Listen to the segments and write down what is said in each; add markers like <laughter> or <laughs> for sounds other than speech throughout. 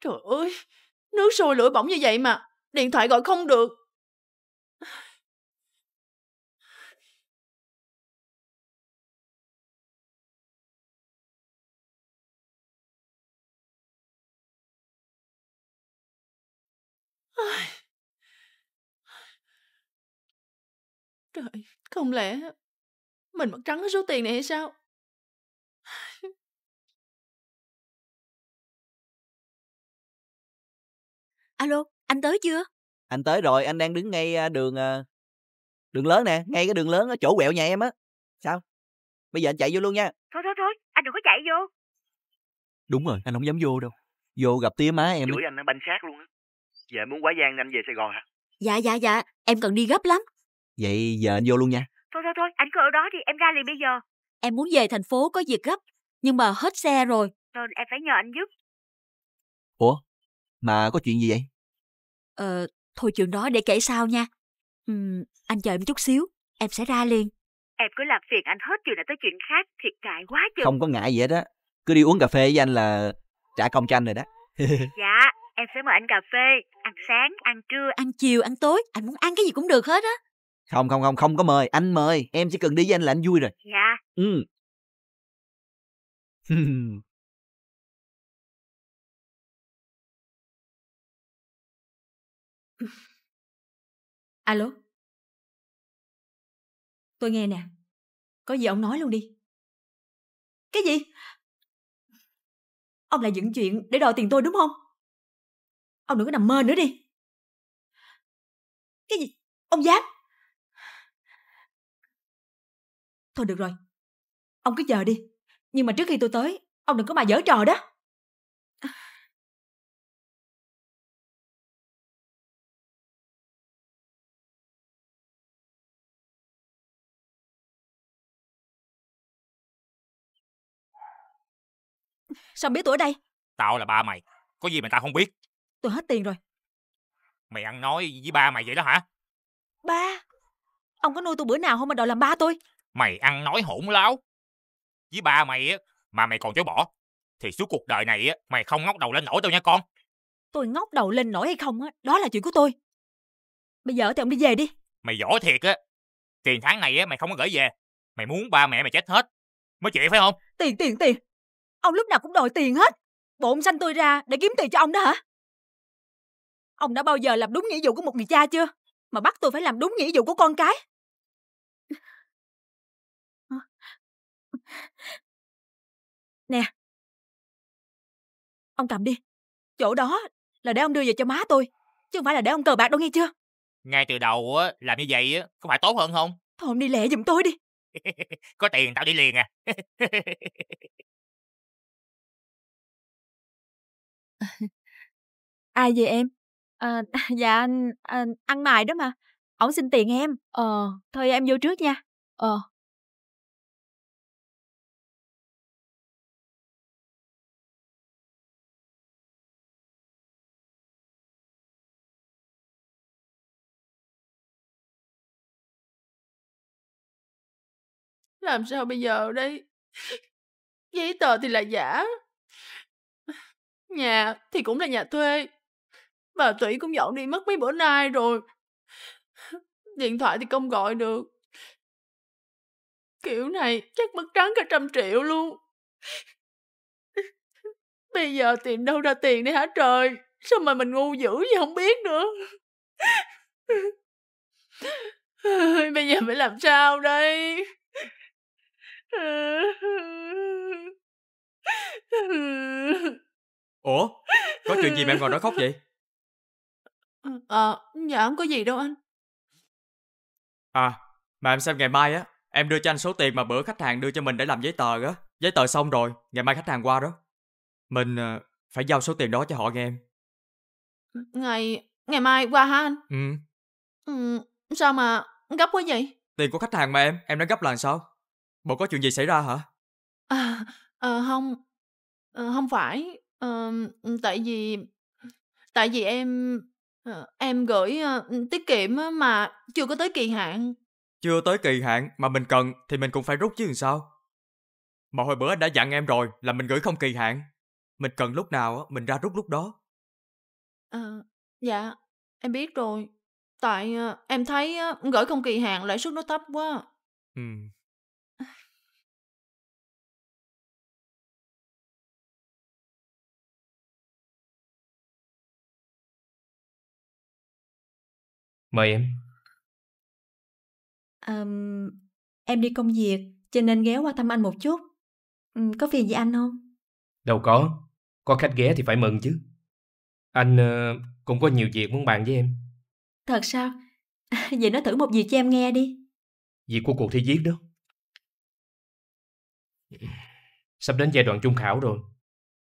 Trời ơi, nước sôi lửa bỏng như vậy mà, điện thoại gọi không được. Trời, không lẽ mình mất trắng cái số tiền này hay sao? alo anh tới chưa anh tới rồi anh đang đứng ngay à, đường à, đường lớn nè ngay cái đường lớn ở chỗ quẹo nhà em á sao bây giờ anh chạy vô luôn nha thôi thôi thôi anh đừng có chạy vô đúng rồi anh không dám vô đâu vô gặp tía má em chửi anh nó banh xác luôn á giờ muốn quá gian anh về sài gòn hả dạ dạ dạ em cần đi gấp lắm vậy giờ anh vô luôn nha thôi thôi thôi anh cứ ở đó đi em ra liền bây giờ em muốn về thành phố có việc gấp nhưng mà hết xe rồi thôi em phải nhờ anh giúp ủa mà có chuyện gì vậy? Ờ, thôi chuyện đó để kể sau nha. Ừm, anh chờ em chút xíu, em sẽ ra liền. Em cứ làm phiền anh hết chuyện này tới chuyện khác, thiệt ngại quá chứ. Không có ngại gì hết á. Cứ đi uống cà phê với anh là trả công cho anh rồi đó. <laughs> dạ, em sẽ mời anh cà phê, ăn sáng, ăn trưa, ăn chiều, ăn tối. Anh muốn ăn cái gì cũng được hết á. Không, không, không, không có mời. Anh mời. Em chỉ cần đi với anh là anh vui rồi. Dạ. Ừ. <laughs> <laughs> Alo? Tôi nghe nè. Có gì ông nói luôn đi. Cái gì? Ông lại dựng chuyện để đòi tiền tôi đúng không? Ông đừng có nằm mơ nữa đi. Cái gì? Ông dám? Thôi được rồi. Ông cứ chờ đi. Nhưng mà trước khi tôi tới, ông đừng có mà giỡn trò đó. Sao biết tuổi đây Tao là ba mày Có gì mà tao không biết Tôi hết tiền rồi Mày ăn nói với ba mày vậy đó hả Ba Ông có nuôi tôi bữa nào không mà đòi làm ba tôi Mày ăn nói hỗn láo Với ba mày á Mà mày còn chối bỏ Thì suốt cuộc đời này á Mày không ngóc đầu lên nổi đâu nha con Tôi ngóc đầu lên nổi hay không á Đó là chuyện của tôi Bây giờ thì ông đi về đi Mày giỏi thiệt á Tiền tháng này á mày không có gửi về Mày muốn ba mẹ mày chết hết Mới chịu phải không Tiền tiền tiền Ông lúc nào cũng đòi tiền hết Bộ ông sanh tôi ra để kiếm tiền cho ông đó hả Ông đã bao giờ làm đúng nghĩa vụ của một người cha chưa Mà bắt tôi phải làm đúng nghĩa vụ của con cái ờ. Nè Ông cầm đi Chỗ đó là để ông đưa về cho má tôi Chứ không phải là để ông cờ bạc đâu nghe chưa Ngay từ đầu á làm như vậy á Có phải tốt hơn không Thôi ông đi lẹ giùm tôi đi <laughs> Có tiền tao đi liền à <laughs> ai gì em? Ờ, <laughs> dạ, anh ờ, ăn mài đó mà, ổng xin tiền em. Ờ. Thôi em vô trước nha. Ờ. Làm sao bây giờ đây? Giấy tờ thì là giả, nhà thì cũng là nhà thuê, Bà Thủy cũng dọn đi mất mấy bữa nay rồi. <laughs> Điện thoại thì không gọi được. Kiểu này chắc mất trắng cả trăm triệu luôn. <laughs> Bây giờ tìm đâu ra tiền đi hả trời? Sao mà mình ngu dữ gì không biết nữa? <laughs> Bây giờ phải làm sao đây? Ủa? Có chuyện gì mà em ngồi đó khóc vậy? Ờ, dạ không có gì đâu anh. À, mà em xem ngày mai á, em đưa cho anh số tiền mà bữa khách hàng đưa cho mình để làm giấy tờ á. Giấy tờ xong rồi, ngày mai khách hàng qua đó. Mình ờ, phải giao số tiền đó cho họ nghe em. Ngày ngày mai qua hả anh? Ừ, Ừ, sao mà gấp quá vậy? tiền của khách hàng mà em, em đã gấp là sao? Bộ có chuyện gì xảy ra hả? À, ờ, không ờ, không phải Ờ, tại vì tại vì em Ờ, em gửi ờ, tiết kiệm mà chưa có tới kỳ hạn. Chưa tới kỳ hạn mà mình cần thì mình cũng phải rút chứ làm sao. Mà hồi bữa anh đã dặn em rồi là mình gửi không kỳ hạn. Mình cần lúc nào mình ra rút lúc đó. À, dạ, em biết rồi. Tại ờ, em thấy ờ, gửi không kỳ hạn lãi suất nó thấp quá. Ừ, Mời em. Um, em đi công việc, cho nên ghé qua thăm anh một chút. Um, có phiền gì anh không? Đâu có. Có khách ghé thì phải mừng chứ. Anh uh, cũng có nhiều việc muốn bàn với em. Thật sao? <laughs> Vậy nói thử một việc cho em nghe đi. Việc của cuộc thi viết đó. Sắp đến giai đoạn trung khảo rồi.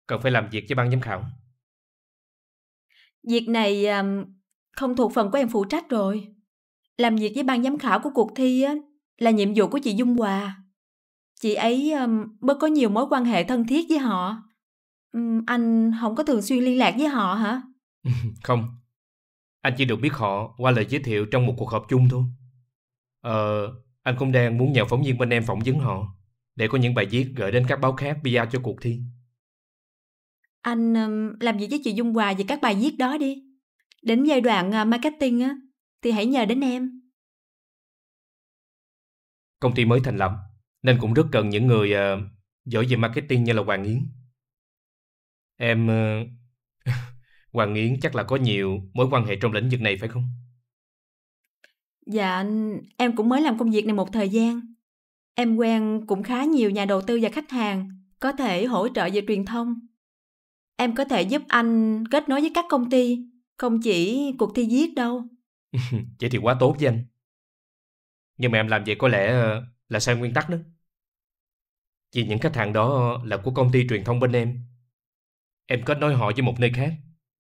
Cần phải làm việc với ban giám khảo. Việc này um, không thuộc phần của em phụ trách rồi. Làm việc với ban giám khảo của cuộc thi á, là nhiệm vụ của chị Dung Hòa. Chị ấy um, mới có nhiều mối quan hệ thân thiết với họ. Um, anh không có thường xuyên liên lạc với họ hả? <laughs> không. Anh chỉ được biết họ qua lời giới thiệu trong một cuộc họp chung thôi. Ờ, anh cũng đang muốn nhờ phóng viên bên em phỏng vấn họ để có những bài viết gửi đến các báo khác PR cho cuộc thi. Anh um, làm việc với chị Dung Hòa về các bài viết đó đi đến giai đoạn à, marketing á thì hãy nhờ đến em công ty mới thành lập nên cũng rất cần những người uh, giỏi về marketing như là hoàng yến em uh, <laughs> hoàng yến chắc là có nhiều mối quan hệ trong lĩnh vực này phải không dạ em cũng mới làm công việc này một thời gian em quen cũng khá nhiều nhà đầu tư và khách hàng có thể hỗ trợ về truyền thông em có thể giúp anh kết nối với các công ty không chỉ cuộc thi viết đâu. <laughs> vậy thì quá tốt với anh. Nhưng mà em làm vậy có lẽ ờ, là sai nguyên tắc đó. Vì những khách hàng đó là của công ty truyền thông bên em. Em kết nối họ với một nơi khác.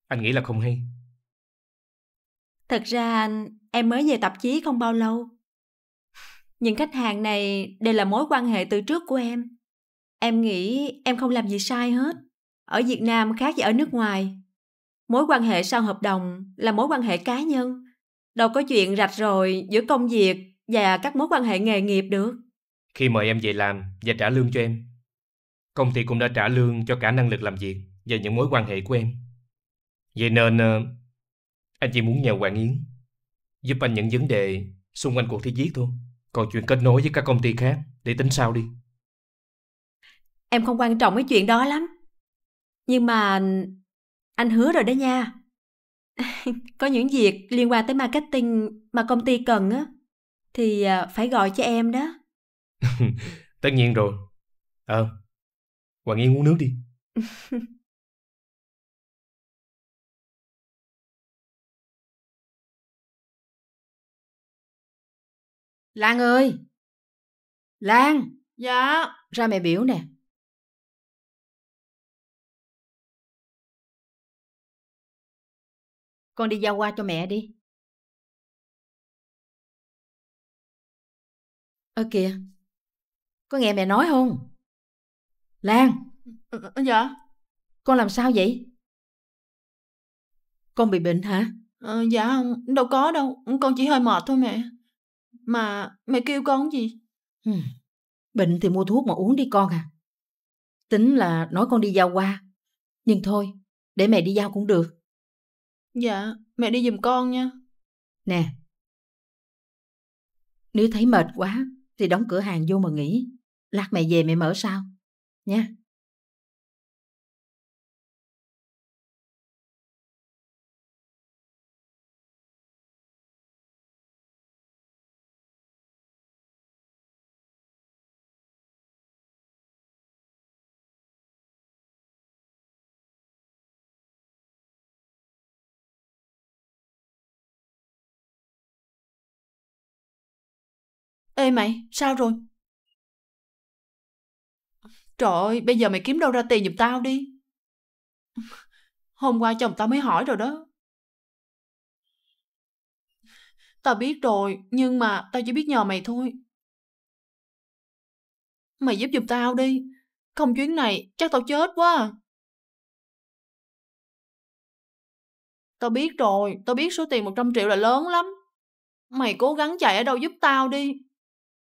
Anh nghĩ là không hay. Thật ra em mới về tạp chí không bao lâu. Những khách hàng này đều là mối quan hệ từ trước của em. Em nghĩ em không làm gì sai hết. Ở Việt Nam khác gì ở nước ngoài, Mối quan hệ sau hợp đồng là mối quan hệ cá nhân. Đâu có chuyện rạch rồi giữa công việc và các mối quan hệ nghề nghiệp được. Khi mời em về làm và trả lương cho em, công ty cũng đã trả lương cho cả năng lực làm việc và những mối quan hệ của em. Vậy nên ờ, anh chỉ muốn nhờ Hoàng Yến giúp anh những vấn đề xung quanh cuộc thi viết thôi. Còn chuyện kết nối với các công ty khác để tính sau đi. Em không quan trọng cái chuyện đó lắm. Nhưng mà anh hứa rồi đó nha. <laughs> có những việc liên quan tới marketing mà công ty cần á, thì à, phải gọi cho em đó. <laughs> Tất nhiên rồi. Ờ, à, Hoàng Yên uống nước đi. <laughs> Lan ơi! Lan! Dạ? Ra mẹ biểu nè. Con đi giao qua cho mẹ đi. Ơ kìa, có nghe mẹ nói không? Lan! Ừ, dạ? Con làm sao vậy? Con bị bệnh hả? Ừ, dạ không, đâu có đâu, con chỉ hơi mệt thôi mẹ. Mà mẹ kêu con gì? Ừ. Bệnh thì mua thuốc mà uống đi con à. Tính là nói con đi giao qua. Nhưng thôi, để mẹ đi giao cũng được. Dạ, mẹ đi giùm con nha. Nè. Nếu thấy mệt quá thì đóng cửa hàng vô mà nghỉ. Lát mẹ về mẹ mở sao. Nha. Ê mày, sao rồi? Trời ơi, bây giờ mày kiếm đâu ra tiền giùm tao đi. Hôm qua chồng tao mới hỏi rồi đó. Tao biết rồi, nhưng mà tao chỉ biết nhờ mày thôi. Mày giúp giùm tao đi. Không chuyến này, chắc tao chết quá Tao biết rồi, tao biết số tiền 100 triệu là lớn lắm. Mày cố gắng chạy ở đâu giúp tao đi,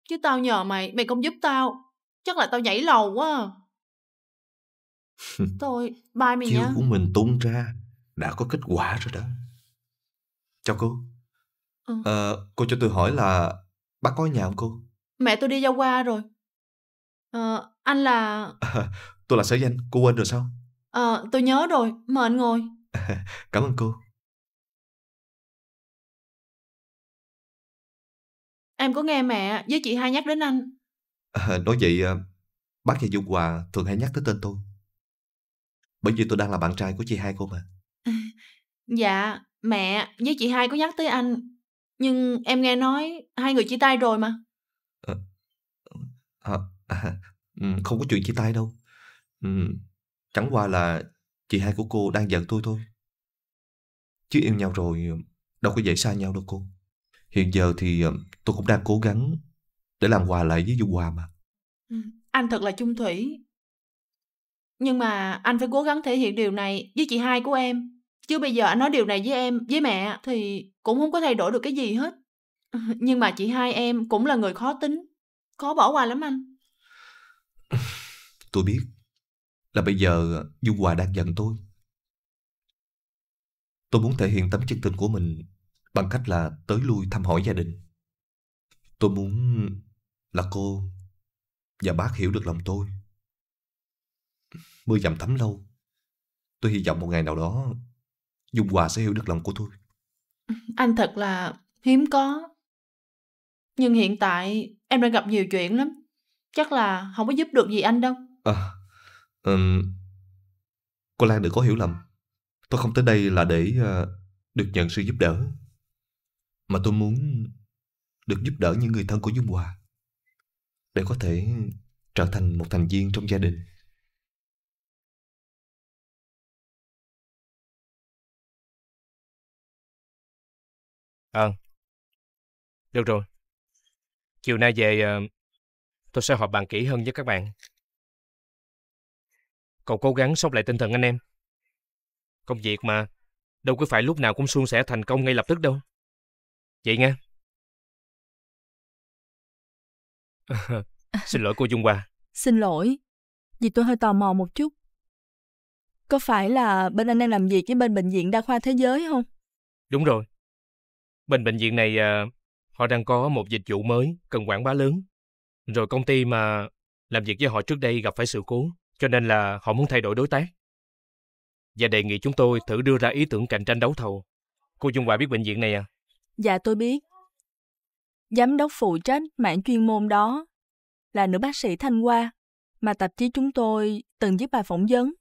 Chứ tao nhờ mày, mày không giúp tao. Chắc là tao nhảy lầu quá. À. <laughs> Thôi, bye mày Chiêu nha. của mình tung ra đã có kết quả rồi đó. Chào cô. Ừ. À, cô cho tôi hỏi là bác có ở nhà không cô? Mẹ tôi đi giao qua rồi. À, anh là... À, <laughs> tôi là sở danh, cô quên rồi sao? À, tôi nhớ rồi, mời anh ngồi. <laughs> cảm ơn cô. Em có nghe mẹ với chị hai nhắc đến anh. À, nói vậy, ờ, bác và Dung Hòa thường hay nhắc tới tên tôi. Bởi vì tôi đang là bạn trai của chị hai cô mà. <laughs> dạ, mẹ với chị hai có nhắc tới anh. Nhưng em nghe nói hai người chia tay rồi mà. Ờ, à, à, không có chuyện chia tay đâu. Ừ, chẳng qua là chị hai của cô đang giận tôi thôi. Chứ yêu nhau rồi đâu có dễ xa nhau đâu cô. Hiện giờ thì ờ, tôi cũng đang cố gắng để làm hòa lại với Dung Hòa mà. Ừ, anh thật là chung thủy. Nhưng mà anh phải cố gắng thể hiện điều này với chị hai của em. Chứ bây giờ anh nói điều này với em, với mẹ thì cũng không có thay đổi được cái gì hết. Ừ, nhưng mà chị hai em cũng là người khó tính, khó bỏ qua lắm anh. Tôi biết là bây giờ ờ, Dung Hòa đang giận tôi. Tôi muốn thể hiện tấm chân tình của mình bằng cách là tới lui thăm hỏi gia đình. Tôi muốn là cô và bác hiểu được lòng tôi. Mưa dầm thấm lâu, tôi hy vọng một ngày nào đó Dung Hòa sẽ hiểu được lòng của tôi. Anh thật là hiếm có. Nhưng hiện tại em đang gặp nhiều chuyện lắm. Chắc là không có giúp được gì anh đâu. À, um, cô Lan đừng có hiểu lầm. Tôi không tới đây là để uh, được nhận sự giúp đỡ. Mà tôi muốn được giúp đỡ những người thân của Dung Hòa để có thể trở thành một thành viên trong gia đình. Ờ. À, được rồi. Chiều nay về ờ, tôi sẽ họp bàn kỹ hơn với các bạn. Cậu cố gắng sốc lại tinh thần anh em. Công việc mà, đâu cứ phải lúc nào cũng suôn sẻ thành công ngay lập tức đâu. Vậy nghe <laughs> Xin lỗi cô Dung Hoa. Xin lỗi, vì tôi hơi tò mò một chút. Có phải là bên anh đang làm việc với bên Bệnh viện Đa khoa Thế giới không? Đúng rồi. Bên bệnh viện này à, họ đang có một dịch vụ mới cần quảng bá lớn. Rồi công ty mà làm việc với họ trước đây gặp phải sự cố, cho nên là họ muốn thay đổi đối tác. Và đề nghị chúng tôi thử đưa ra ý tưởng cạnh tranh đấu thầu. Cô Dung Hoa biết bệnh viện này à? Dạ tôi biết. Giám đốc phụ trách mảng chuyên môn đó là nữ bác sĩ Thanh Hoa mà tạp chí chúng tôi từng viết bà phỏng vấn.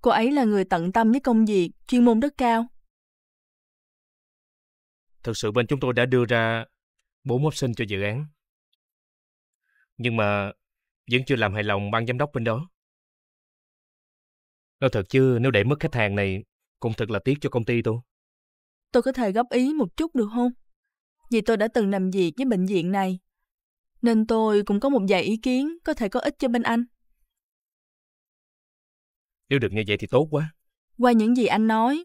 Cô ấy là người tận tâm với công việc, chuyên môn rất cao. Thực sự bên chúng tôi đã đưa ra bốn option cho dự án. Nhưng mà vẫn chưa làm hài lòng ban giám đốc bên đó. Nói thật chứ, nếu để mất khách hàng này, cũng thật là tiếc cho công ty tôi. Tôi có thể góp ý một chút được không? Vì tôi đã từng làm việc với bệnh viện này, nên tôi cũng có một vài ý kiến có thể có ích cho bên anh. Nếu được như vậy thì tốt quá. Qua những gì anh nói,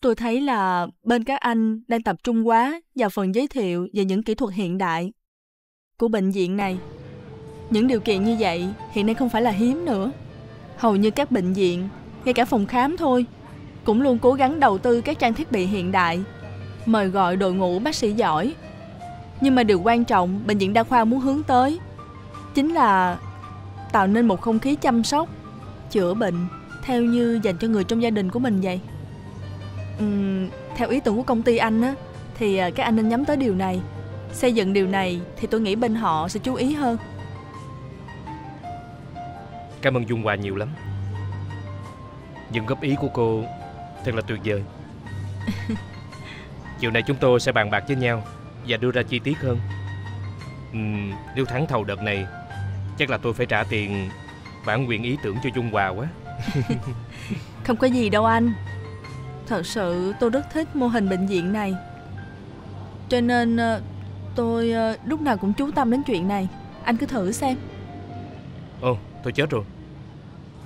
tôi thấy là bên các anh đang tập trung quá vào phần giới thiệu về những kỹ thuật hiện đại của bệnh viện này. Những điều kiện như vậy hiện nay không phải là hiếm nữa. Hầu như các bệnh viện, ngay cả phòng khám thôi, cũng luôn cố gắng đầu tư các trang thiết bị hiện đại, mời gọi đội ngũ bác sĩ giỏi. Nhưng mà điều quan trọng bệnh viện đa khoa muốn hướng tới chính là tạo nên một không khí chăm sóc, chữa bệnh theo như dành cho người trong gia đình của mình vậy. Uhm, theo ý tưởng của công ty anh á, thì à, các anh nên nhắm tới điều này. Xây dựng điều này thì tôi nghĩ bên họ sẽ chú ý hơn. Cảm ơn Dung Hoa nhiều lắm. Những góp ý của cô Thật là tuyệt vời <laughs> Chiều nay chúng tôi sẽ bàn bạc với nhau Và đưa ra chi tiết hơn ừ, Nếu thắng thầu đợt này Chắc là tôi phải trả tiền Bản quyền ý tưởng cho Dung Hòa quá <laughs> <laughs> Không có gì đâu anh Thật sự tôi rất thích mô hình bệnh viện này Cho nên ờ, tôi ờ, lúc nào cũng chú tâm đến chuyện này Anh cứ thử xem Ồ tôi chết rồi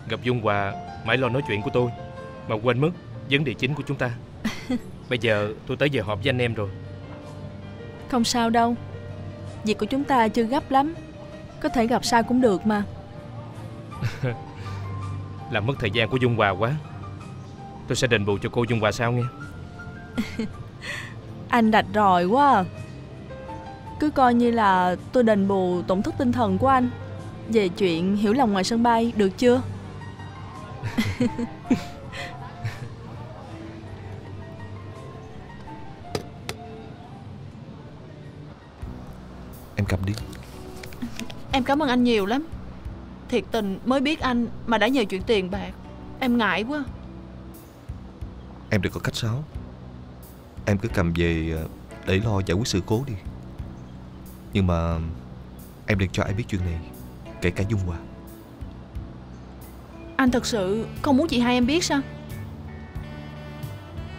Gặp Dung Hòa mãi lo nói chuyện của tôi Mà quên mất Vấn đề chính của chúng ta <laughs> Bây giờ tôi tới giờ họp với anh em rồi Không sao đâu Việc của chúng ta chưa gấp lắm Có thể gặp sau cũng được mà <laughs> Làm mất thời gian của Dung Hòa quá Tôi sẽ đền bù cho cô Dung Hòa sau nghe <laughs> Anh đặt rồi quá à. Cứ coi như là tôi đền bù tổn thất tinh thần của anh Về chuyện hiểu lòng ngoài sân bay được chưa cầm đi Em cảm ơn anh nhiều lắm Thiệt tình mới biết anh Mà đã nhờ chuyện tiền bạc Em ngại quá Em đừng có cách sáo Em cứ cầm về ờ, để lo giải quyết sự cố đi Nhưng mà Em đừng cho ai biết chuyện này Kể cả Dung Hòa Anh thật sự không muốn chị hai em biết sao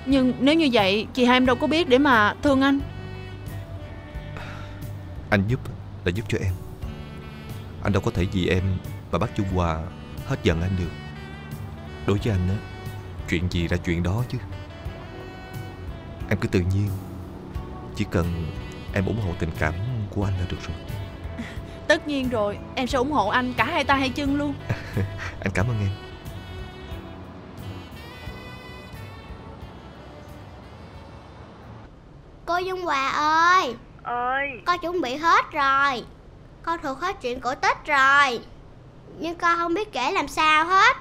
Nhưng nếu như vậy Chị hai em đâu có biết để mà thương anh anh giúp là giúp cho em Anh đâu có thể vì em mà bác Trung Hòa hết giận anh được Đối với anh á Chuyện gì là chuyện đó chứ Em cứ tự nhiên Chỉ cần em ủng hộ tình cảm của anh là được rồi <laughs> Tất nhiên rồi Em sẽ ủng hộ anh cả hai tay hai chân luôn <laughs> Anh cảm ơn em Cô Dung Hòa ơi ơi Con chuẩn bị hết rồi Con thuộc hết chuyện cổ tích rồi Nhưng con không biết kể làm sao hết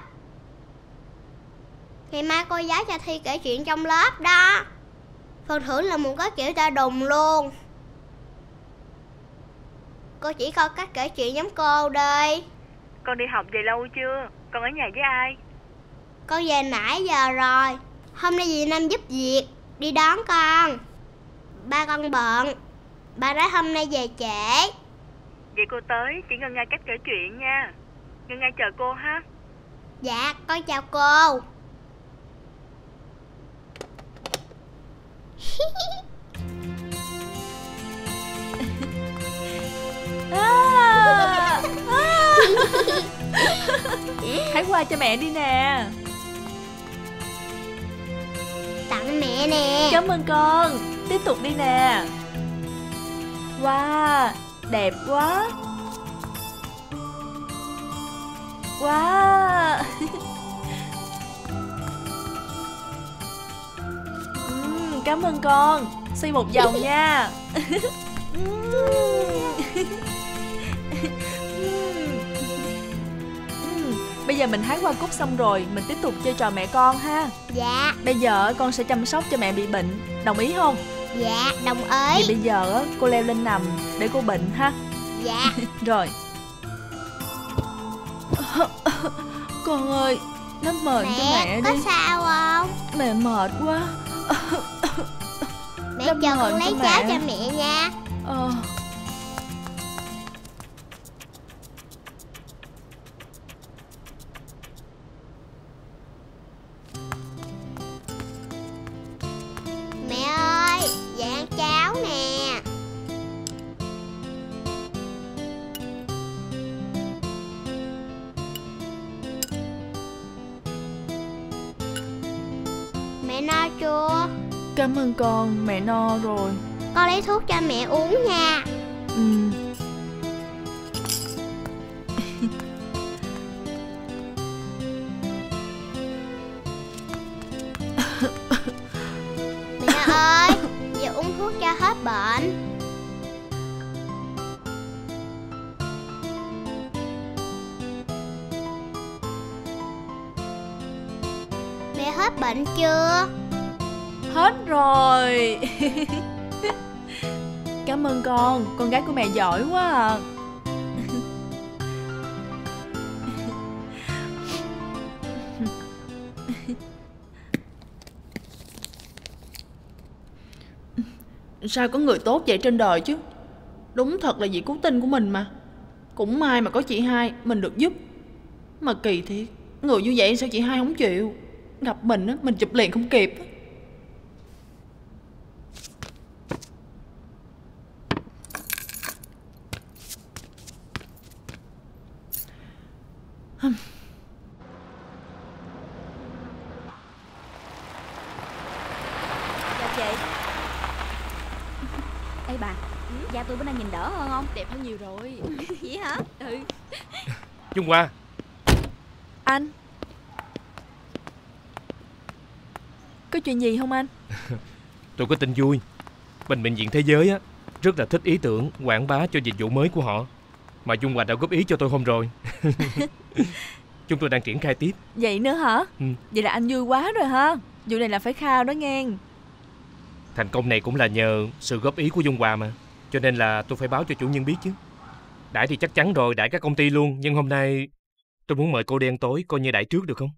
Ngày mai cô giáo cho Thi kể chuyện trong lớp đó Phần thưởng là một cái kiểu ta đùng luôn Cô chỉ coi cách kể chuyện giống cô đi Con đi học về lâu chưa? Con ở nhà với ai? Con về nãy giờ rồi Hôm nay dì Năm giúp việc Đi đón con Ba con bận Ba nói hôm nay về trễ Vậy cô tới, chỉ Ngân Nga cách kể chuyện nha Ngân Nga chờ cô ha Dạ, con chào cô <laughs> à, à. <laughs> Hãy qua cho mẹ đi nè Tặng mẹ nè Cảm ơn con Tiếp tục đi nè Wow, đẹp quá Wow uhm, <laughs> Cảm ơn con Suy một vòng nha <laughs> Bây giờ mình hái hoa cúc xong rồi Mình tiếp tục chơi trò mẹ con ha Dạ Bây giờ con sẽ chăm sóc cho mẹ bị bệnh Đồng ý không? Dạ đồng ý Vậy bây giờ á, cô leo lên nằm để cô bệnh ha Dạ <laughs> Rồi <laughs> Con ơi Nó mời mẹ, cho mẹ có đi có sao không Mẹ mệt quá Mẹ chờ con lấy mẹ. cháo cho mẹ nha Ờ con, mẹ no rồi Con lấy thuốc cho mẹ uống nha Ừ giỏi quá à Sao có người tốt vậy trên đời chứ Đúng thật là vị cứu tinh của mình mà Cũng may mà có chị hai Mình được giúp Mà kỳ thiệt Người như vậy sao chị hai không chịu Gặp mình á Mình chụp liền không kịp á qua Anh Có chuyện gì không anh <laughs> Tôi có tin vui Bệnh bệnh viện thế giới á Rất là thích ý tưởng quảng bá cho dịch vụ mới của họ Mà Dung Hoạch đã góp ý cho tôi hôm rồi <laughs> <laughs> Chúng tôi đang triển khai tiếp Vậy nữa hả ừ. Vậy là anh vui quá rồi hả Vụ này là phải khao đó nghe Thành công này cũng là nhờ sự góp ý của Dung Hòa mà Cho nên là tôi phải báo cho chủ nhân biết chứ Đãi thì chắc chắn rồi, đãi các công ty luôn. Nhưng hôm nay tôi muốn mời cô đi ăn tối, coi như đãi trước được không?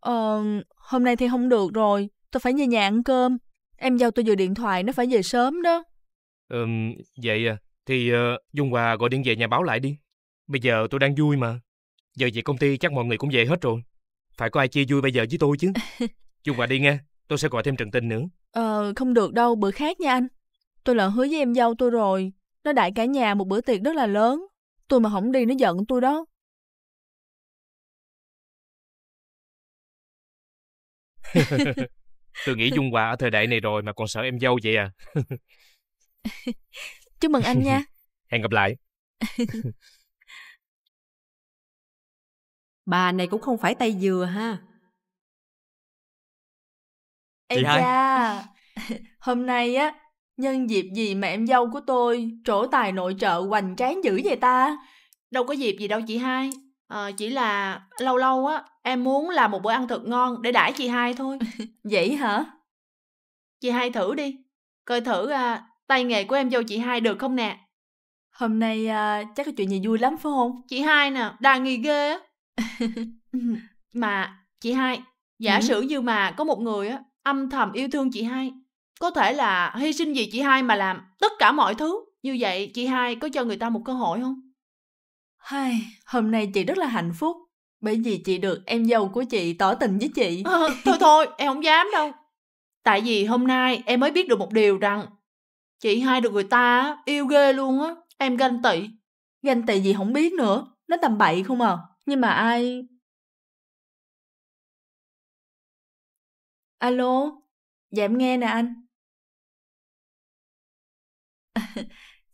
Ờ, hôm nay thì không được rồi. Tôi phải về nhà ăn cơm. Em giao tôi vừa điện thoại, nó phải về sớm đó. Ừm, vậy à. Thì uh, Dung Hòa gọi điện về nhà báo lại đi. Bây giờ tôi đang vui mà. Giờ về công ty chắc mọi người cũng về hết rồi. Phải có ai chia vui bây giờ với tôi chứ. <laughs> Dung Hòa đi nghe, tôi sẽ gọi thêm Trần tinh nữa. Ờ, không được đâu, bữa khác nha anh. Tôi lỡ hứa với em dâu tôi rồi, nó đại cả nhà một bữa tiệc rất là lớn. Tôi mà không đi nó giận tôi đó. <laughs> tôi nghĩ Dung Hòa ở thời đại này rồi mà còn sợ em dâu vậy à. <laughs> Chúc mừng anh nha. <laughs> Hẹn gặp lại. Bà này cũng không phải tay dừa ha. Ê Chị da, hôm nay á Nhân dịp gì mà em dâu của tôi trổ tài nội trợ hoành tráng dữ vậy ta? Đâu có dịp gì đâu chị hai. À, chỉ là lâu lâu á, em muốn làm một bữa ăn thật ngon để đãi chị hai thôi. <laughs> vậy hả? Chị hai thử đi. Coi thử à, tay nghề của em dâu chị hai được không nè? Hôm nay à, chắc có chuyện gì vui lắm phải không? Chị hai nè, đà nghi ghê á. <laughs> mà chị hai, giả ừ. sử như mà có một người á, âm thầm yêu thương chị hai có thể là hy sinh vì chị hai mà làm tất cả mọi thứ như vậy chị hai có cho người ta một cơ hội không hai hôm nay chị rất là hạnh phúc bởi vì chị được em dâu của chị tỏ tình với chị à, thôi thôi em không dám đâu tại vì hôm nay em mới biết được một điều rằng chị hai được người ta yêu ghê luôn á em ganh tị ganh tị gì không biết nữa nó tầm bậy không à nhưng mà ai alo dạ em nghe nè anh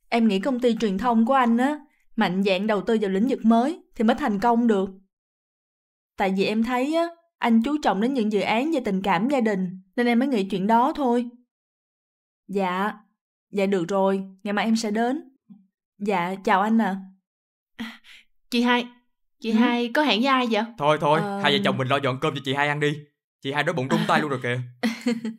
em nghĩ công ty truyền thông của anh á, mạnh dạng đầu tư vào lĩnh vực mới thì mới thành công được. Tại vì em thấy á, anh chú trọng đến những dự án về tình cảm gia đình, nên em mới nghĩ chuyện đó thôi. Dạ, dạ được rồi, ngày mai em sẽ đến. Dạ, chào anh ạ. À. Chị hai, chị ừ. hai có hẹn với ai vậy? Thôi thôi, ờ... hai vợ ờ. chồng mình lo dọn cơm cho chị hai ăn đi. Chị hai đói bụng rung tay luôn rồi kìa. <laughs>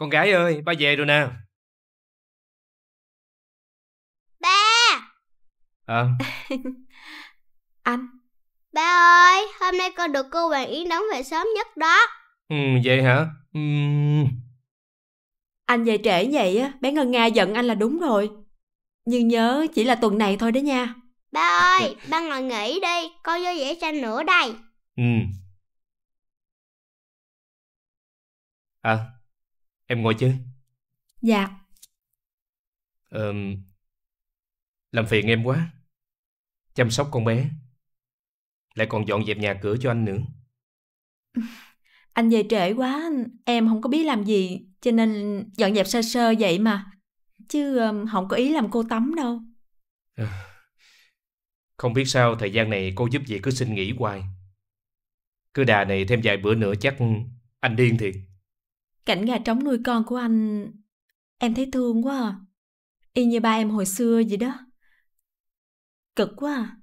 Con gái ơi, ba về rồi nè. Ba! Ờ? À. <laughs> Anh. Ba ơi, hôm nay con được cô Hoàng Yến đón về sớm nhất đó. Ừ, vậy hả? Ừ. Anh về trễ vậy á, bé Ngân Nga giận anh là đúng rồi. Nhưng nhớ chỉ là tuần này thôi đó nha. Ba ơi, ba ngồi nghỉ đi, con vô vẽ tranh nữa đây. Ừ. À, Em ngồi chứ? Dạ. Ờ, làm phiền em quá. Chăm sóc con bé. Lại còn dọn dẹp nhà cửa cho anh nữa. <laughs> Anh về trễ quá, em không có biết làm gì, cho nên dọn dẹp sơ sơ vậy mà. Chứ không có ý làm cô tắm đâu. À, không biết sao thời gian này cô giúp gì cứ xin nghỉ hoài. Cứ đà này thêm vài bữa nữa chắc anh điên thiệt. Cảnh gà trống nuôi con của anh... Em thấy thương quá à. Y như ba em hồi xưa vậy đó. Cực quá à.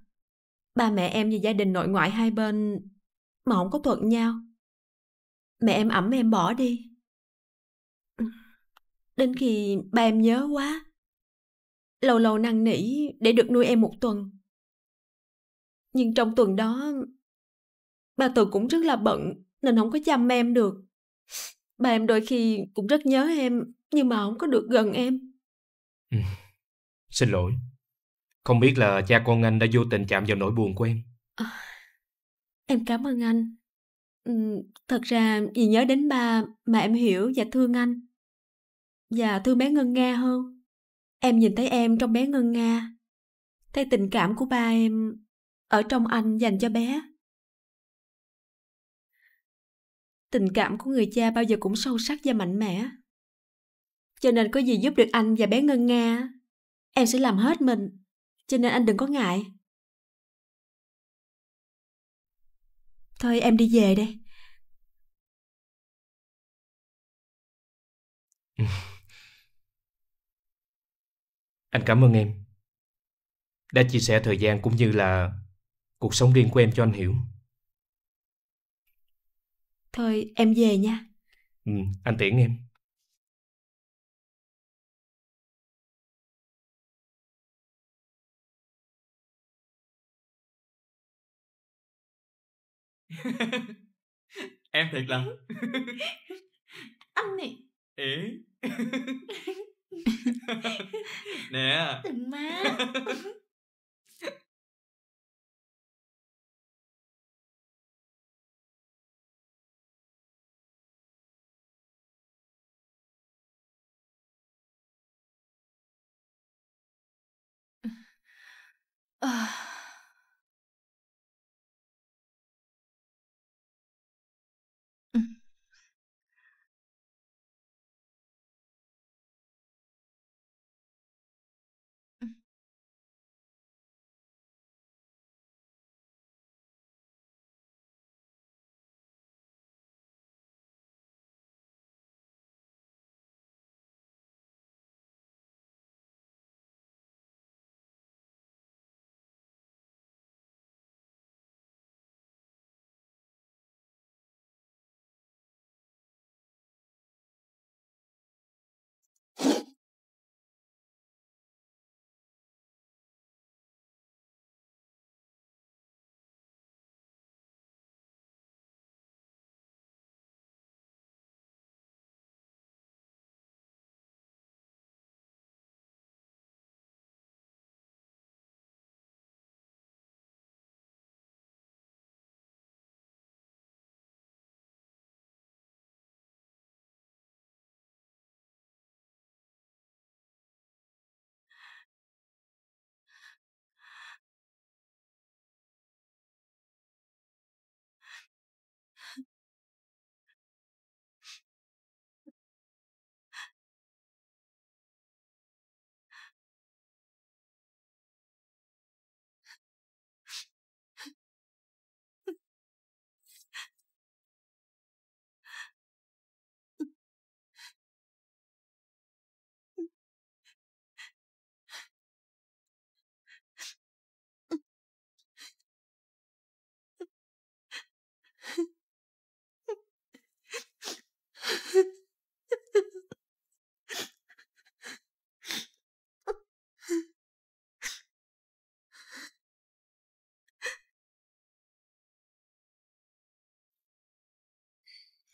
Ba mẹ em và gia đình nội ngoại hai bên mà không có thuận nhau. Mẹ em ẩm em bỏ đi. Đến khi ba em nhớ quá. Lâu lâu năn nỉ để được nuôi em một tuần. Nhưng trong tuần đó, ba tôi cũng rất là bận nên không có chăm em được. Ba em đôi khi cũng rất nhớ em, nhưng mà không có được gần em. Ừ, xin lỗi. Không biết là cha con anh đã vô tình chạm vào nỗi buồn của em. À, em cảm ơn anh. Ừ, thật ra vì nhớ đến ba mà em hiểu và thương anh. Và thương bé Ngân Nga hơn. Em nhìn thấy em trong bé Ngân Nga. Thấy tình cảm của ba em ở trong anh dành cho bé. tình cảm của người cha bao giờ cũng sâu sắc và mạnh mẽ cho nên có gì giúp được anh và bé ngân nga em sẽ làm hết mình cho nên anh đừng có ngại thôi em đi về đây <laughs> anh cảm ơn em đã chia sẻ thời gian cũng như là cuộc sống riêng của em cho anh hiểu Thôi em về nha. Ừ, anh tiễn em. <laughs> em thiệt là <laughs> anh này ý <laughs> nè đừng má Ugh.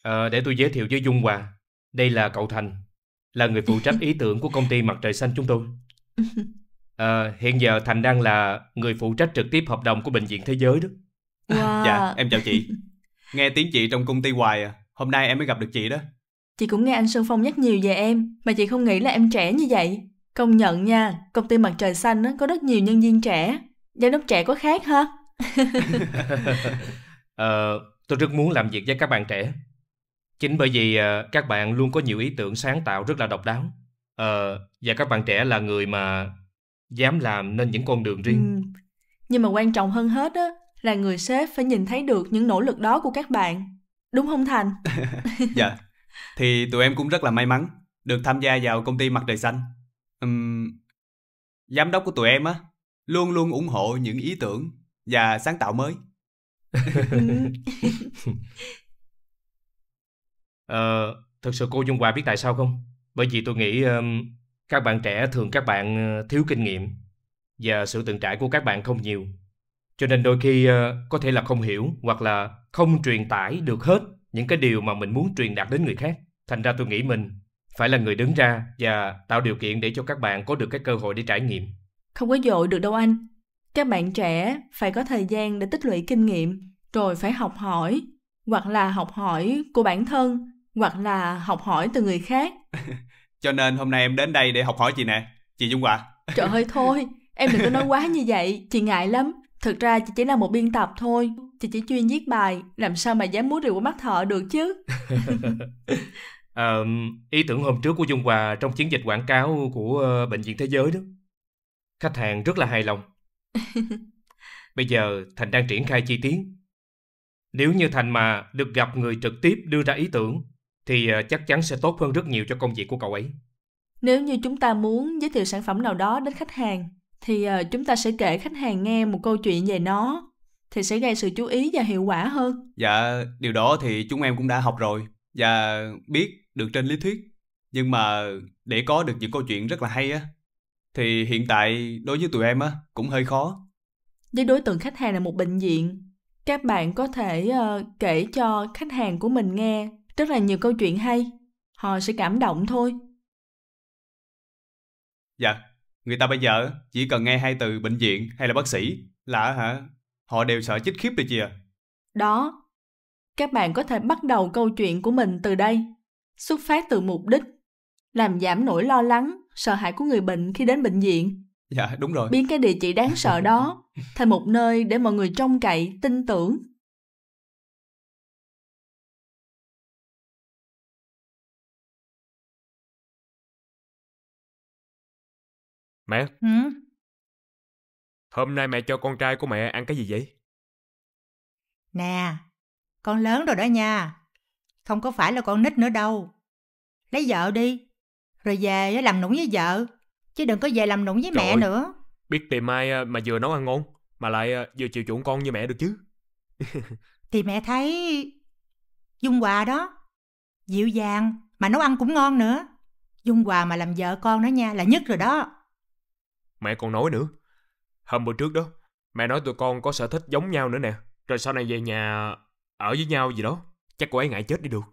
À, để tôi giới thiệu với Dung Hòa. Đây là cậu Thành, là người phụ trách ý <laughs> tưởng của công ty Mặt Trời Xanh chúng tôi. À, <laughs> hiện giờ Thành đang là người phụ trách trực tiếp hợp đồng của Bệnh viện Thế giới đó. Wow. <laughs> dạ, em chào chị. Nghe tiếng chị trong công ty hoài à. Hôm nay em mới gặp được chị đó. Chị cũng nghe anh Sơn Phong nhắc nhiều về em, mà chị không nghĩ là em trẻ như vậy. Công nhận nha, công ty Mặt Trời Xanh có rất nhiều nhân viên trẻ. Giám đốc trẻ có khác ha? ờ, tôi rất muốn làm việc với các bạn trẻ Chính bởi vì ờ, các bạn luôn có nhiều ý tưởng sáng tạo rất là độc đáo. Ờ, và các bạn trẻ là người mà dám làm nên những con đường riêng. Ừ. Nhưng mà quan trọng hơn hết á, là người sếp phải nhìn thấy được những nỗ lực đó của các bạn. Đúng không Thành? <laughs> dạ. Thì tụi em cũng rất là may mắn được tham gia vào công ty Mặt Trời Xanh. Uhm, giám đốc của tụi em á, luôn luôn ủng hộ những ý tưởng và sáng tạo mới. <laughs> <laughs> Ờ, thật sự cô Dung Hòa biết tại sao không? Bởi vì tôi nghĩ um, các bạn trẻ thường các bạn ờ, thiếu kinh nghiệm và sự từng trải của các bạn không nhiều. Cho nên đôi khi uh, có thể là không hiểu hoặc là không truyền tải được hết những cái điều mà mình muốn truyền đạt đến người khác. Thành ra tôi nghĩ mình phải là người đứng ra và tạo điều kiện để cho các bạn có được cái cơ hội để trải nghiệm. Không có dội được đâu anh. Các bạn trẻ phải có thời gian để tích lũy kinh nghiệm, rồi phải học hỏi, hoặc là học hỏi của bản thân hoặc là học hỏi từ người khác <laughs> cho nên hôm nay em đến đây để học hỏi chị nè chị dung ạ trời ơi <laughs> thôi em đừng có nói quá như vậy chị ngại lắm thực ra chị chỉ là một biên tập thôi chị chỉ chuyên viết bài làm sao mà dám múa rượu của mắt thợ được chứ à, <laughs> ý tưởng hôm trước của dung hòa trong chiến dịch quảng cáo của ờ, bệnh viện thế giới đó khách hàng rất là hài lòng bây giờ thành đang triển khai chi tiết nếu như thành mà được gặp người trực tiếp đưa ra ý tưởng thì ờ, chắc chắn sẽ tốt hơn rất nhiều cho công việc của cậu ấy. Nếu như chúng ta muốn giới thiệu sản phẩm nào đó đến khách hàng thì ờ, chúng ta sẽ kể khách hàng nghe một câu chuyện về nó thì sẽ gây sự chú ý và hiệu quả hơn. Dạ, điều đó thì chúng em cũng đã học rồi và biết được trên lý thuyết. Nhưng mà để có được những câu chuyện rất là hay á thì hiện tại đối với tụi em á cũng hơi khó. Với đối tượng khách hàng là một bệnh viện, các bạn có thể uh, kể cho khách hàng của mình nghe rất là nhiều câu chuyện hay họ sẽ cảm động thôi dạ người ta bây giờ chỉ cần nghe hai từ bệnh viện hay là bác sĩ là hả họ đều sợ chích khiếp rồi chị à đó các bạn có thể bắt đầu câu chuyện của mình từ đây xuất phát từ mục đích làm giảm nỗi lo lắng sợ hãi của người bệnh khi đến bệnh viện dạ đúng rồi biến cái địa chỉ đáng sợ đó <laughs> thành một nơi để mọi người trông cậy tin tưởng Mẹ, ừ? hôm nay mẹ cho con trai của mẹ ăn cái gì vậy? Nè, con lớn rồi đó nha. Không có phải là con nít nữa đâu. Lấy vợ đi, rồi về làm nũng với vợ. Chứ đừng có về làm nũng với Trời mẹ ơi, nữa. Biết tìm ai à, mà vừa nấu ăn ngon, mà lại à, vừa chịu chuộng con như mẹ được chứ. <laughs> Thì mẹ thấy Dung Hòa đó, dịu dàng mà nấu ăn cũng ngon nữa. Dung Hòa mà làm vợ con đó nha, là nhất rồi đó mẹ còn nói nữa. Hôm bữa trước đó, mẹ nói tụi con có sở thích giống nhau nữa nè. Rồi sau này về nhà ở với nhau gì đó. Chắc cô ấy ngại chết đi được.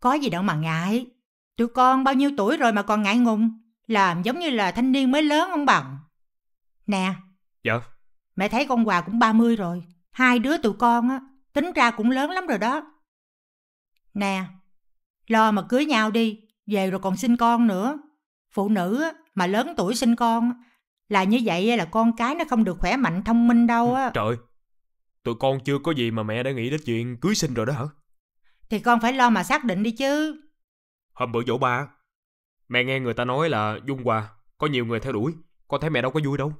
Có gì đâu mà ngại. Tụi con bao nhiêu tuổi rồi mà còn ngại ngùng. Làm giống như là thanh niên mới lớn không bằng. Nè. Dạ. Mẹ thấy con quà cũng 30 rồi. Hai đứa tụi con á, tính ra cũng lớn lắm rồi đó. Nè, lo mà cưới nhau đi, về rồi còn sinh con nữa phụ nữ mà lớn tuổi sinh con là như vậy là con cái nó không được khỏe mạnh thông minh đâu ừ, á trời tụi con chưa có gì mà mẹ đã nghĩ đến chuyện cưới sinh rồi đó hả thì con phải lo mà xác định đi chứ hôm bữa dỗ ba mẹ nghe người ta nói là dung hòa có nhiều người theo đuổi con thấy mẹ đâu có vui đâu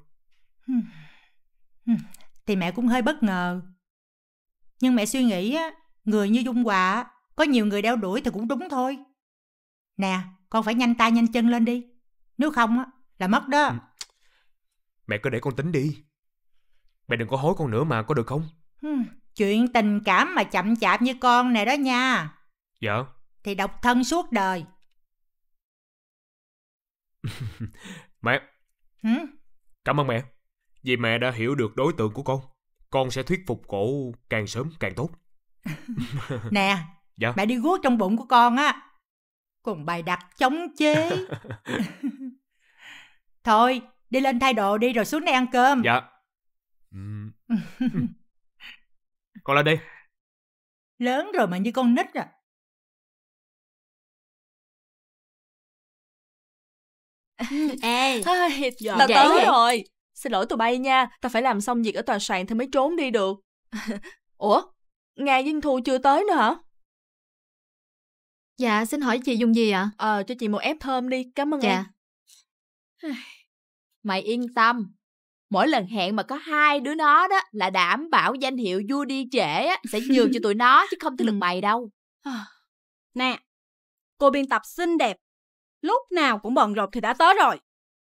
thì mẹ cũng hơi bất ngờ nhưng mẹ suy nghĩ á người như dung hòa có nhiều người đeo đuổi thì cũng đúng thôi nè con phải nhanh tay nhanh chân lên đi nếu không á là mất đó ừ. mẹ cứ để con tính đi mẹ đừng có hối con nữa mà có được không ừ, chuyện tình cảm mà chậm chạp như con này đó nha dạ thì độc thân suốt đời <laughs> mẹ ừ? cảm ơn mẹ vì mẹ đã hiểu được đối tượng của con con sẽ thuyết phục cổ càng sớm càng tốt <laughs> nè dạ. mẹ đi guốc trong bụng của con á cùng bài đặt chống chế. <laughs> Thôi, đi lên thay đồ đi rồi xuống đây ăn cơm. Dạ. Uhm. <laughs> con lên đi. Lớn rồi mà như con nít à. <laughs> Ê, Thôi, dọn tao tới rồi. Xin lỗi tụi bay nha, tao phải làm xong việc ở tòa soạn thì mới trốn đi được. Ủa, Nga Dinh Thu chưa tới nữa hả? Dạ, xin hỏi chị dùng gì ạ? Ờ, cho chị một ép thơm đi, cảm ơn dạ. em. Mày yên tâm, mỗi lần hẹn mà có hai đứa nó đó là đảm bảo danh hiệu vua đi trễ á, sẽ nhường cho <laughs> tụi nó chứ không tới lượt ừ. mày đâu. Ờ. Nè, cô biên tập xinh đẹp, lúc nào cũng bận rộn thì đã tới rồi.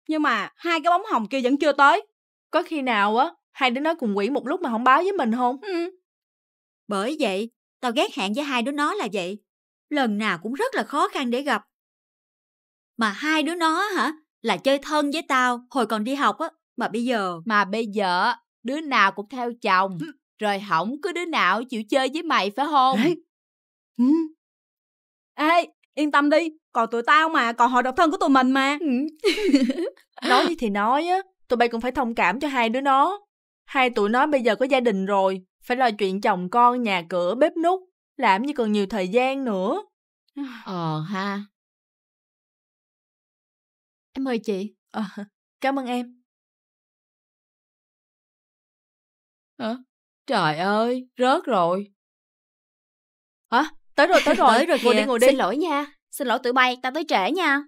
Nhưng mà hai cái bóng hồng kia vẫn chưa tới. Có khi nào á, hai đứa nó cùng quỷ một lúc mà không báo với mình không? Ừ. Bởi vậy, tao ghét hẹn với hai đứa nó là vậy lần nào cũng rất là khó khăn để gặp. Mà hai đứa nó hả, là chơi thân với tao hồi còn đi học á, mà bây giờ... Mà bây giờ, đứa nào cũng theo chồng, rồi hỏng cứ đứa nào chịu chơi với mày phải không? Ê, ừ. Ê yên tâm đi, còn tụi tao mà, còn họ độc thân của tụi mình mà. <laughs> nói gì thì nói á, tụi bay cũng phải thông cảm cho hai đứa nó. Hai tụi nó bây giờ có gia đình rồi, phải lo chuyện chồng con, nhà cửa, bếp nút làm như còn nhiều thời gian nữa. Ờ ha. Em mời chị. Ờ, cảm ơn em. Hả? Trời ơi, rớt rồi. Hả? Tới rồi, tới rồi. <laughs> tới rồi kìa. Ngồi đi, ngồi đi. Xin lỗi nha. Xin lỗi tụi bay, tao tới trễ nha.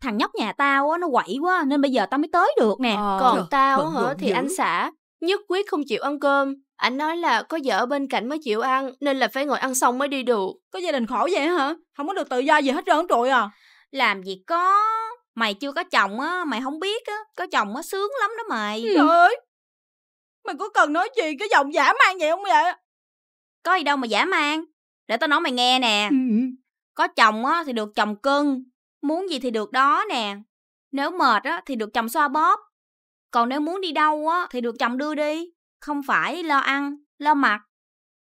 Thằng nhóc nhà tao nó quậy quá nên bây giờ tao mới tới được nè. Ờ, Còn tao hả thì dữ. anh xã nhất quyết không chịu ăn cơm anh nói là có vợ bên cạnh mới chịu ăn, nên là phải ngồi ăn xong mới đi được. Có gia đình khổ vậy hả? Không có được tự do gì hết trơn trội à? Làm gì có. Mày chưa có chồng á, mày không biết á. Có chồng á, sướng lắm đó mày. Trời ơi! Mày có cần nói gì cái giọng giả mang vậy không vậy? Có gì đâu mà giả mang. Để tao nói mày nghe nè. Ừ, ừ. Có chồng á thì được chồng cưng. Muốn gì thì được đó nè. Nếu mệt á thì được chồng xoa bóp. Còn nếu muốn đi đâu á thì được chồng đưa đi không phải lo ăn lo mặc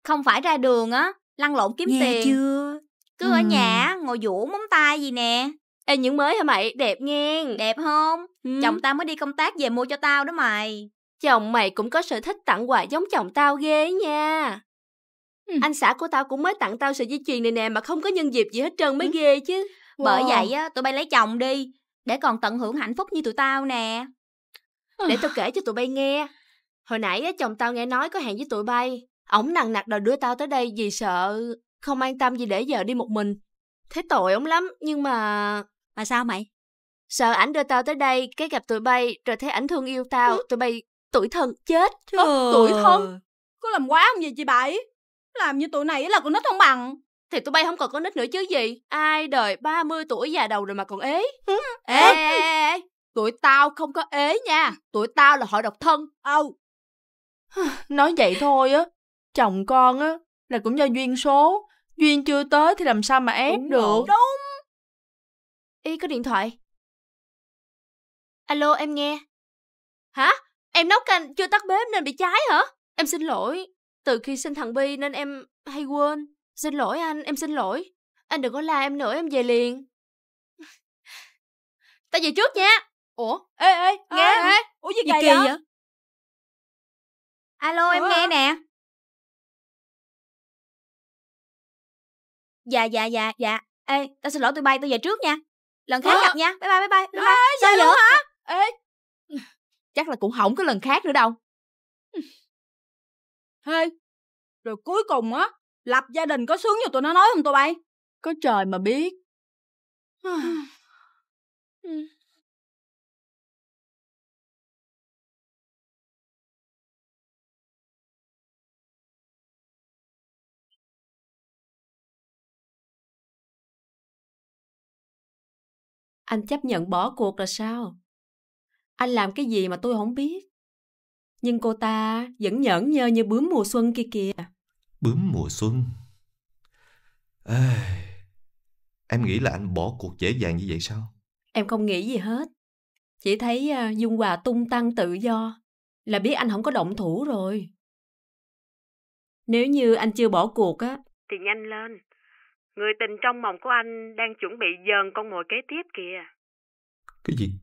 không phải ra đường á lăn lộn kiếm Nghe tiền chưa cứ ừ. ở nhà ngồi vũ móng tay gì nè Ê những mới hả mày? Đẹp nghe Đẹp không? Ừ. Chồng tao mới đi công tác về mua cho tao đó mày Chồng mày cũng có sở thích tặng quà giống chồng tao ghê nha ừ. Anh xã của tao cũng mới tặng tao sợi dây chuyền này nè Mà không có nhân dịp gì hết trơn mới ừ. ghê chứ wow. Bởi vậy á, tụi bay lấy chồng đi Để còn tận hưởng hạnh phúc như tụi tao nè ờ. Để tao kể cho tụi bay nghe Hồi nãy á, chồng tao nghe nói có hẹn với tụi bay. Ổng nặng nặc đòi đưa tao tới đây vì sợ không an tâm gì để giờ đi một mình. Thế tội ổng lắm, nhưng mà... Mà sao mày? Sợ ảnh đưa tao tới đây, cái gặp tụi bay, rồi thấy ảnh thương yêu tao, ừ. tụi bay tuổi thân chết. Trời... tuổi thân? Có làm quá không gì chị Bảy? Làm như tụi này là con nít không bằng. Thì tụi bay không còn có nít nữa chứ gì. Ai đời 30 tuổi già đầu rồi mà còn ế. Ừ. Ê, ê, ê, ê, tụi tao không có ế nha. Tụi tao là hội độc thân. Âu, <sighs> Nói vậy thôi á, chồng con á là cũng do duyên số, duyên chưa tới thì làm sao mà ép Đúng được. Đúng. Y có điện thoại. Alo em nghe. Hả? Em nấu canh chưa tắt bếp nên bị cháy hả? Em xin lỗi, từ khi sinh thằng Bi nên em hay quên. Xin lỗi anh, em xin lỗi. Anh đừng có la em nữa, em về liền. <laughs> ta về trước nha. Ủa? Ê, ê, nghe. Ê, ê. Ủa gì, gì kỳ vậy? vậy? Alo Ủa? em nghe nè Dạ dạ dạ dạ Ê tao xin lỗi tụi bay tao về trước nha Lần khác Ủa? gặp nha Bye bye bye bye, bye, bye. Sao vậy hả Ê Chắc là cũng hỏng cái lần khác nữa đâu Hê Rồi cuối cùng á Lập gia đình có sướng như tụi nó nói không tụi bay Có trời mà biết Anh chấp nhận bỏ cuộc là sao? Anh làm cái gì mà tôi không biết? Nhưng cô ta vẫn nhẫn nhơ như bướm mùa xuân kia kìa. Bướm mùa xuân? Ê, em nghĩ là anh bỏ cuộc dễ dàng như vậy sao? Em không nghĩ gì hết. Chỉ thấy ờ, Dung Hòa tung tăng tự do là biết anh không có động thủ rồi. Nếu như anh chưa bỏ cuộc á thì nhanh lên. Người tình trong mộng của anh đang chuẩn bị dờn con mồi kế tiếp kìa. Cái gì?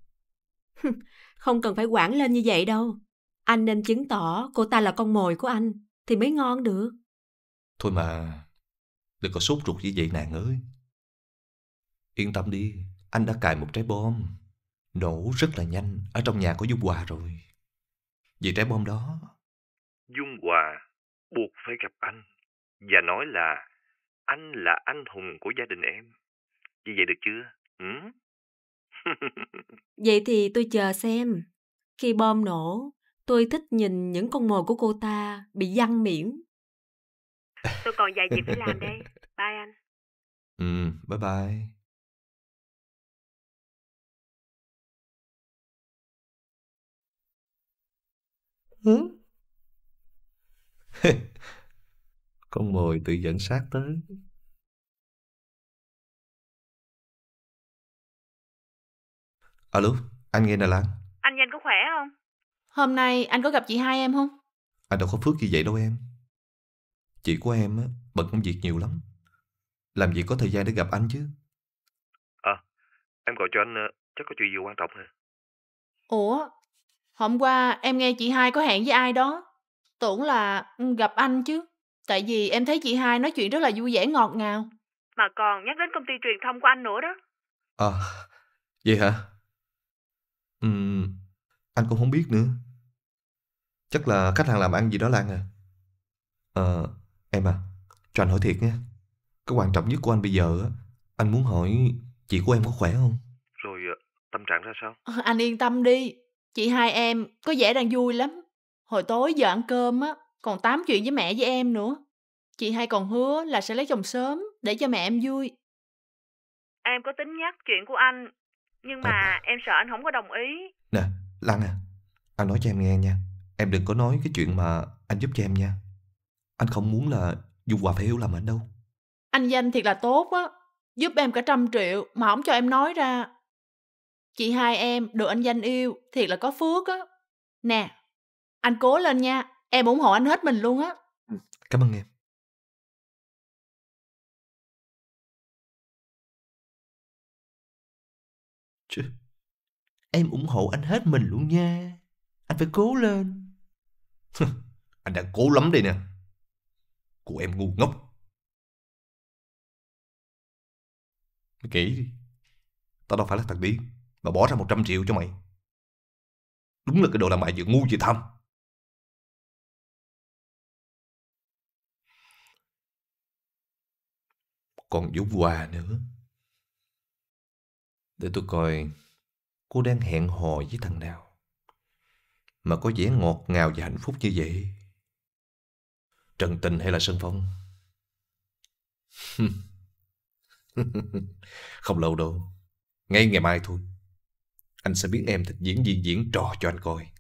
Không cần phải quảng lên như vậy đâu. Anh nên chứng tỏ cô ta là con mồi của anh thì mới ngon được. Thôi mà, đừng có sốt ruột như vậy nàng ơi. Yên tâm đi, anh đã cài một trái bom. Nổ rất là nhanh, ở trong nhà của Dung Hòa rồi. Vì trái bom đó... Dung Hòa buộc phải gặp anh và nói là anh là anh hùng của gia đình em. Như vậy được chưa? Ừ? <laughs> vậy thì tôi chờ xem. Khi bom nổ, tôi thích nhìn những con mồi của cô ta bị văng miệng Tôi còn vài việc phải làm đây. Bye anh. Ừ, bye bye. Hmm? con mồi tự dẫn sát tới alo anh nghe nè lan anh nhanh có khỏe không hôm nay anh có gặp chị hai em không anh à, đâu có phước như vậy đâu em chị của em á bận công việc nhiều lắm làm gì có thời gian để gặp anh chứ à, em gọi cho anh ờ, chắc có chuyện gì quan trọng hả ủa hôm qua em nghe chị hai có hẹn với ai đó tưởng là ừ, gặp anh chứ Tại vì em thấy chị hai nói chuyện rất là vui vẻ ngọt ngào. Mà còn nhắc đến công ty truyền thông của anh nữa đó. À, vậy hả? Ừm, anh cũng không biết nữa. Chắc là khách hàng làm ăn gì đó Lan à. Ờ, à, em à, cho anh hỏi thiệt nha. Cái quan trọng nhất của anh bây giờ á, anh muốn hỏi chị của em có khỏe không? Rồi ờ, tâm trạng ra sao? À, anh yên tâm đi, chị hai em có vẻ đang vui lắm. Hồi tối giờ ăn cơm á, còn tám chuyện với mẹ với em nữa. Chị hai còn hứa là sẽ lấy chồng sớm để cho mẹ em vui. Em có tính nhắc chuyện của anh, nhưng ờ. mà à. em sợ anh không có đồng ý. Nè, Lan à, anh nói cho em nghe nha. Em đừng có nói cái chuyện mà anh giúp cho em nha. Anh không muốn là Dung Hòa phải hiểu lầm anh đâu. Anh Danh thiệt là tốt á. Giúp em cả trăm triệu mà không cho em nói ra. Chị hai em được anh Danh yêu thiệt là có phước á. Nè, anh cố lên nha em ủng hộ anh hết mình luôn á ừ, cảm ơn em Chứ, em ủng hộ anh hết mình luôn nha anh phải cố lên anh đã cố lắm đây nè của em ngu ngốc mày kỹ đi tao đâu phải là thằng điên mà bỏ ra 100 triệu cho mày đúng là cái đồ làm mày vừa ngu vừa tham còn Vũ Hòa nữa. Để tôi coi cô đang hẹn hò với thằng nào mà có vẻ ngọt ngào và hạnh phúc như vậy. Trần Tình hay là Sơn Phong? <laughs> Không lâu đâu. Ngay ngày mai thôi. Anh sẽ biến em thành diễn viên diễn trò cho anh coi.